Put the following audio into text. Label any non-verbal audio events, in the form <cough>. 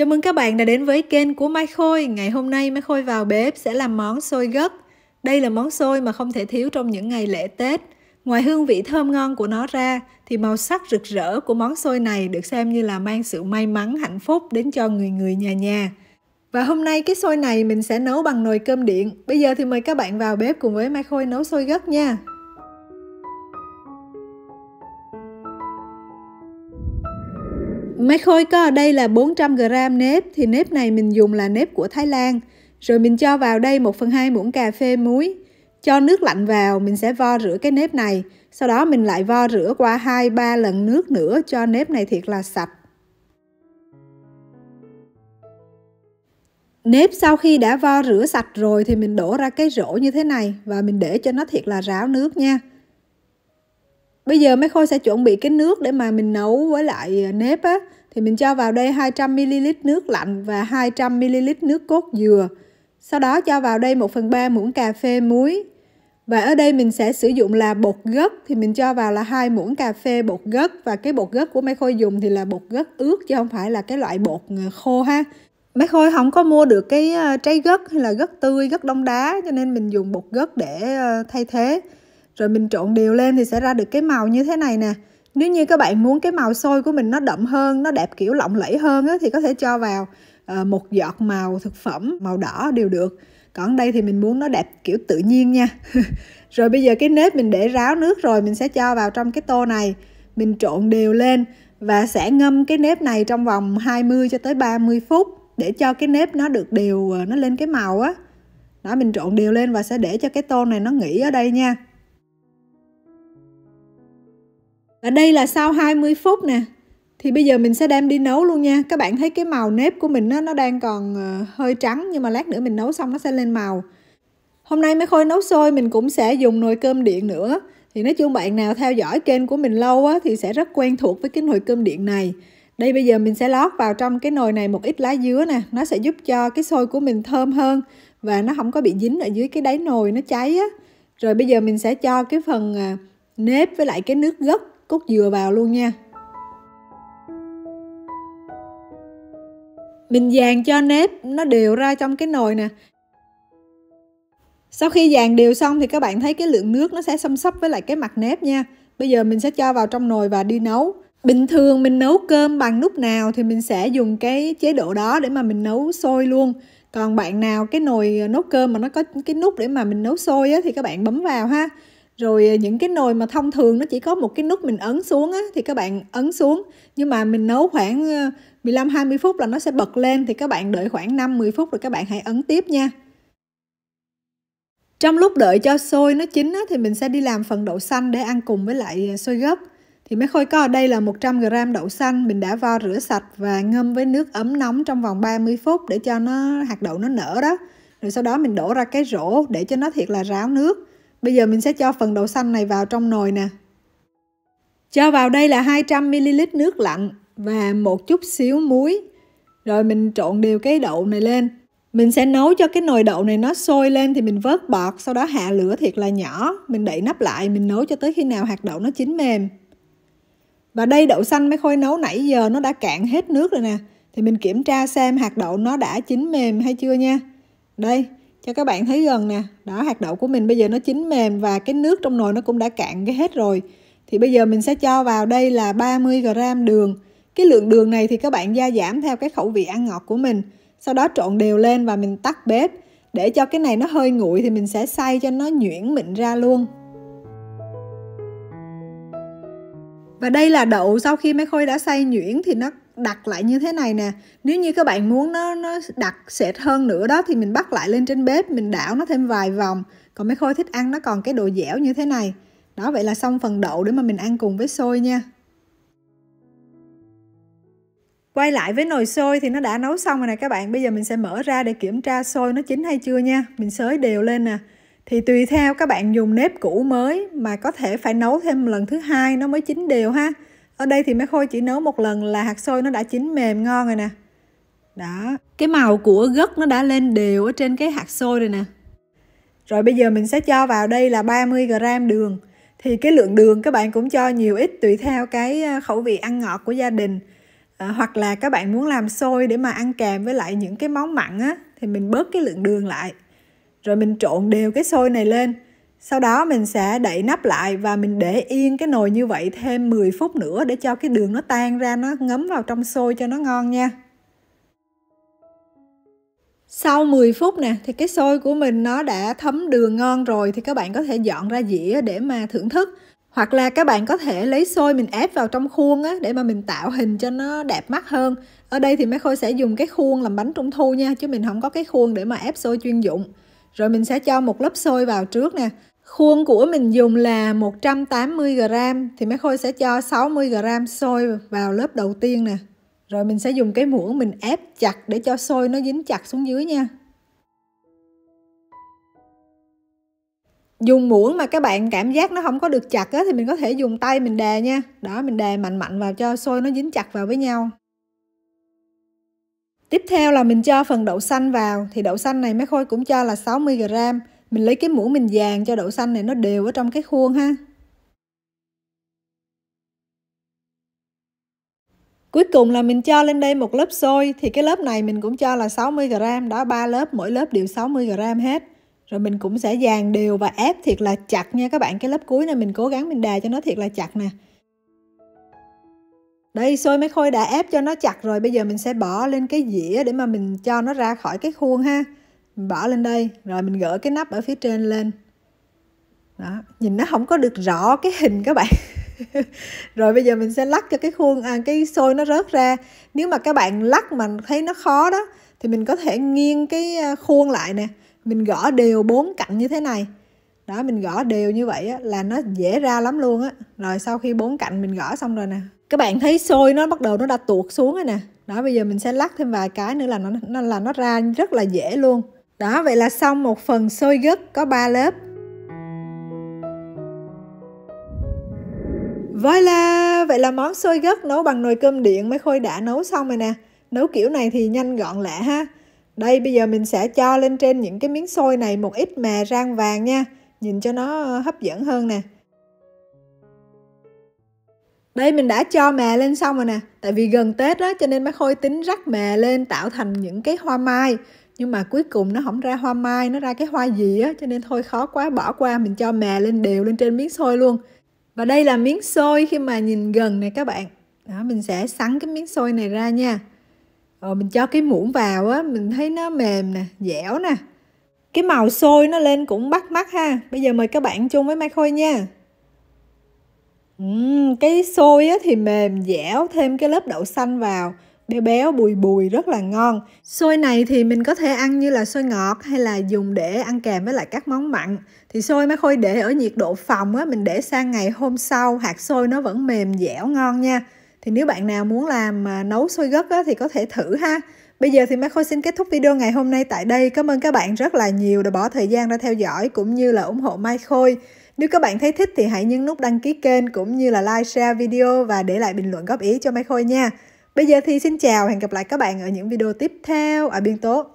Chào mừng các bạn đã đến với kênh của Mai Khôi. Ngày hôm nay Mai Khôi vào bếp sẽ làm món xôi gấc. Đây là món xôi mà không thể thiếu trong những ngày lễ Tết. Ngoài hương vị thơm ngon của nó ra thì màu sắc rực rỡ của món xôi này được xem như là mang sự may mắn hạnh phúc đến cho người người nhà nhà. Và hôm nay cái xôi này mình sẽ nấu bằng nồi cơm điện. Bây giờ thì mời các bạn vào bếp cùng với Mai Khôi nấu xôi gấc nha. Mấy khối có ở đây là 400g nếp thì nếp này mình dùng là nếp của Thái Lan. Rồi mình cho vào đây 1 phần 2 muỗng cà phê muối. Cho nước lạnh vào, mình sẽ vo rửa cái nếp này. Sau đó mình lại vo rửa qua 2-3 lần nước nữa cho nếp này thiệt là sạch. Nếp sau khi đã vo rửa sạch rồi thì mình đổ ra cái rổ như thế này và mình để cho nó thiệt là ráo nước nha. Bây giờ mấy Khôi sẽ chuẩn bị cái nước để mà mình nấu với lại ờ, nếp á thì mình cho vào đây 200ml nước lạnh và 200ml nước cốt dừa. Sau đó cho vào đây 1 phần 3 muỗng cà phê muối. Và ở đây mình sẽ sử dụng là bột gấc thì mình cho vào là hai muỗng cà phê bột gấc và cái bột gấc của mấy khôi dùng thì là bột gấc ướt chứ không phải là cái loại bột ờ, khô ha. Mấy khôi không có mua được cái ờ, trái gấc hay là gấc tươi, gấc đông đá cho nên mình dùng bột gấc để ờ, thay thế. Rồi mình trộn đều lên thì sẽ ra được cái màu như thế này nè nếu như các bạn muốn cái màu sôi của mình nó đậm hơn nó đẹp kiểu lộng lẫy hơn á, thì có thể cho vào ờ, một giọt màu thực phẩm màu đỏ đều được còn đây thì mình muốn nó đẹp kiểu tự nhiên nha <laughs> rồi bây giờ cái nếp mình để ráo nước rồi mình sẽ cho vào trong cái tô này mình trộn đều lên và sẽ ngâm cái nếp này trong vòng 20 cho tới 30 phút để cho cái nếp nó được đều ờ, nó lên cái màu á đó mình trộn đều lên và sẽ để cho cái tô này nó nghỉ ở đây nha và đây là sau 20 phút nè thì bây giờ mình sẽ đem đi nấu luôn nha các bạn thấy cái màu nếp của mình nó, nó đang còn ờ, hơi trắng nhưng mà lát nữa mình nấu xong nó sẽ lên màu hôm nay mới khôi nấu sôi mình cũng sẽ dùng nồi cơm điện nữa thì nói chung bạn nào theo dõi kênh của mình lâu á, thì sẽ rất quen thuộc với cái nồi cơm điện này đây bây giờ mình sẽ lót vào trong cái nồi này một ít lá dứa nè nó sẽ giúp cho cái sôi của mình thơm hơn và nó không có bị dính ở dưới cái đáy nồi nó cháy á rồi bây giờ mình sẽ cho cái phần à, nếp với lại cái nước gấc cốt dừa vào luôn nha Mình dàn cho nếp nó đều ra trong cái nồi nè Sau khi dàn đều xong thì các bạn thấy cái lượng nước nó sẽ xâm sấp với lại cái mặt nếp nha Bây giờ mình sẽ cho vào trong nồi và đi nấu Bình thường mình nấu cơm bằng nút nào thì mình sẽ dùng cái chế độ đó để mà mình nấu sôi luôn còn bạn nào cái nồi nấu cơm mà nó có cái nút để mà mình nấu sôi á, thì các bạn bấm vào ha rồi ờ, những cái nồi mà thông thường nó chỉ có một cái nút mình ấn xuống á, thì các bạn ấn xuống nhưng mà mình nấu khoảng 15 ờ, 20 phút là nó sẽ bật lên thì các bạn đợi khoảng 5 10 phút rồi các bạn hãy ấn tiếp nha. Trong lúc đợi cho xôi nó chín á, thì mình sẽ đi làm phần đậu xanh để ăn cùng với lại xôi ờ, gấc. Thì mấy khôi có ở đây là 100g đậu xanh mình đã vo rửa sạch và ngâm với nước ấm nóng trong vòng 30 phút để cho nó hạt đậu nó nở đó. Rồi sau đó mình đổ ra cái rổ để cho nó thiệt là ráo nước. Bây giờ mình sẽ cho phần đậu xanh này vào trong nồi nè. Cho vào đây là 200ml nước lạnh và một chút xíu muối. Rồi mình trộn đều cái đậu này lên. Mình sẽ nấu cho cái nồi đậu này nó sôi lên thì mình vớt bọt, sau đó hạ lửa thiệt là nhỏ. Mình đậy nắp lại, mình nấu cho tới khi nào hạt đậu nó chín mềm. Và đây đậu xanh mới khôi nấu nãy giờ nó đã cạn hết nước rồi nè. Thì mình kiểm tra xem hạt đậu nó đã chín mềm hay chưa nha. Đây, cho các bạn thấy gần nè đó hạt đậu của mình bây giờ nó chín mềm và cái nước trong nồi nó cũng đã cạn cái hết rồi thì bây giờ mình sẽ cho vào đây là 30 g đường cái lượng đường này thì các bạn gia giảm theo cái khẩu vị ăn ngọt của mình sau đó trộn đều lên và mình tắt bếp để cho cái này nó hơi nguội thì mình sẽ xay cho nó nhuyễn mịn ra luôn và đây là đậu sau khi mấy khôi đã xay nhuyễn thì nó đặt lại như thế này nè nếu như các bạn muốn nó nó đặc sệt hơn nữa đó thì mình bắt lại lên trên bếp mình đảo nó thêm vài vòng còn mấy khôi thích ăn nó còn cái độ dẻo như thế này đó vậy là xong phần đậu để mà mình ăn cùng với xôi nha quay lại với nồi xôi thì nó đã nấu xong rồi nè các bạn bây giờ mình sẽ mở ra để kiểm tra xôi nó chín hay chưa nha mình xới đều lên nè thì tùy theo các bạn dùng nếp cũ mới mà có thể phải nấu thêm lần thứ hai nó mới chín đều ha ở đây thì mấy khôi chỉ nấu một lần là hạt xôi nó đã chín mềm ngon rồi nè đó cái màu của gấc nó đã lên đều ở trên cái hạt xôi rồi nè rồi bây giờ mình sẽ cho vào đây là 30 g đường thì cái lượng đường các bạn cũng cho nhiều ít tùy theo cái ờ, khẩu vị ăn ngọt của gia đình à, hoặc là các bạn muốn làm xôi để mà ăn kèm với lại những cái món mặn á thì mình bớt cái lượng đường lại rồi mình trộn đều cái xôi này lên sau đó mình sẽ đậy nắp lại và mình để yên cái nồi như vậy thêm 10 phút nữa để cho cái đường nó tan ra nó ngấm vào trong xôi cho nó ngon nha sau 10 phút nè thì cái xôi của mình nó đã thấm đường ngon rồi thì các bạn có thể dọn ra dĩa để mà thưởng thức hoặc là các bạn có thể lấy xôi mình ép vào trong khuôn á để mà mình tạo hình cho nó đẹp mắt hơn ở đây thì mấy khôi sẽ dùng cái khuôn làm bánh trung thu nha chứ mình không có cái khuôn để mà ép xôi chuyên dụng rồi mình sẽ cho một lớp xôi vào trước nè Khuôn của mình dùng là 180g thì mấy Khôi sẽ cho 60g sôi vào lớp đầu tiên nè. Rồi mình sẽ dùng cái muỗng mình ép chặt để cho sôi nó dính chặt xuống dưới nha. Dùng muỗng mà các bạn cảm giác nó không có được chặt á, thì mình có thể dùng tay mình đè nha. Đó, mình đè mạnh mạnh vào cho sôi nó dính chặt vào với nhau. Tiếp theo là mình cho phần đậu xanh vào thì đậu xanh này mấy khôi cũng cho là 60g mình lấy cái muỗng mình dàn cho đậu xanh này nó đều ở trong cái khuôn ha Cuối cùng là mình cho lên đây một lớp xôi thì cái lớp này mình cũng cho là 60g đó ba lớp mỗi lớp đều 60g hết. Rồi mình cũng sẽ dàn đều và ép thiệt là chặt nha các bạn. Cái lớp cuối này mình cố gắng mình đà cho nó thiệt là chặt nè. Đây xôi mấy khôi đã ép cho nó chặt rồi bây giờ mình sẽ bỏ lên cái dĩa để mà mình cho nó ra khỏi cái khuôn ha mình bỏ lên đây rồi mình gỡ cái nắp ở phía trên lên đó nhìn nó không có được rõ cái hình các bạn <laughs> rồi bây giờ mình sẽ lắc cho cái khuôn à, cái xôi nó rớt ra nếu mà các bạn lắc mà thấy nó khó đó thì mình có thể nghiêng cái à, khuôn lại nè mình gõ đều bốn cạnh như thế này đó mình gõ đều như vậy á, là nó dễ ra lắm luôn á rồi sau khi bốn cạnh mình gõ xong rồi nè các bạn thấy xôi nó bắt đầu nó đã tuột xuống rồi nè đó bây giờ mình sẽ lắc thêm vài cái nữa là nó, nó là nó ra rất là dễ luôn đó, vậy là xong một phần xôi gấc có 3 lớp. Voilà, vậy là món xôi gấc nấu bằng nồi cơm điện mấy Khôi đã nấu xong rồi nè. Nấu kiểu này thì nhanh gọn lẹ ha. Đây bây giờ mình sẽ cho lên trên những cái miếng xôi này một ít mè rang vàng nha. Nhìn cho nó hấp dẫn hơn nè. Đây mình đã cho mè lên xong rồi nè Tại vì gần Tết đó cho nên má Khôi tính rắc mè lên tạo thành những cái hoa mai nhưng mà cuối cùng nó không ra hoa mai nó ra cái hoa gì á cho nên thôi khó quá bỏ qua mình cho mè lên đều lên trên miếng xôi luôn và đây là miếng xôi khi mà nhìn gần này các bạn đó mình sẽ sắn cái miếng xôi này ra nha rồi mình cho cái muỗng vào á mình thấy nó mềm nè dẻo nè cái màu xôi nó lên cũng bắt mắt ha bây giờ mời các bạn chung với mai khôi nha uhm, cái xôi á thì mềm dẻo thêm cái lớp đậu xanh vào béo béo bùi bùi rất là ngon xôi này thì mình có thể ăn như là xôi ngọt hay là dùng để ăn kèm với lại các món mặn thì xôi má khôi để ở nhiệt độ phòng á mình để sang ngày hôm sau hạt xôi nó vẫn mềm dẻo ngon nha thì nếu bạn nào muốn làm mà nấu xôi gấc á, thì có thể thử ha Bây giờ thì Mai Khôi xin kết thúc video ngày hôm nay tại đây. Cảm ơn các bạn rất là nhiều đã bỏ thời gian ra theo dõi cũng như là ủng hộ Mai Khôi. Nếu các bạn thấy thích thì hãy nhấn nút đăng ký kênh cũng như là like, share video và để lại bình luận góp ý cho Mai Khôi nha. Bây giờ thì xin chào, hẹn gặp lại các bạn ở những video tiếp theo ở Biên Tố.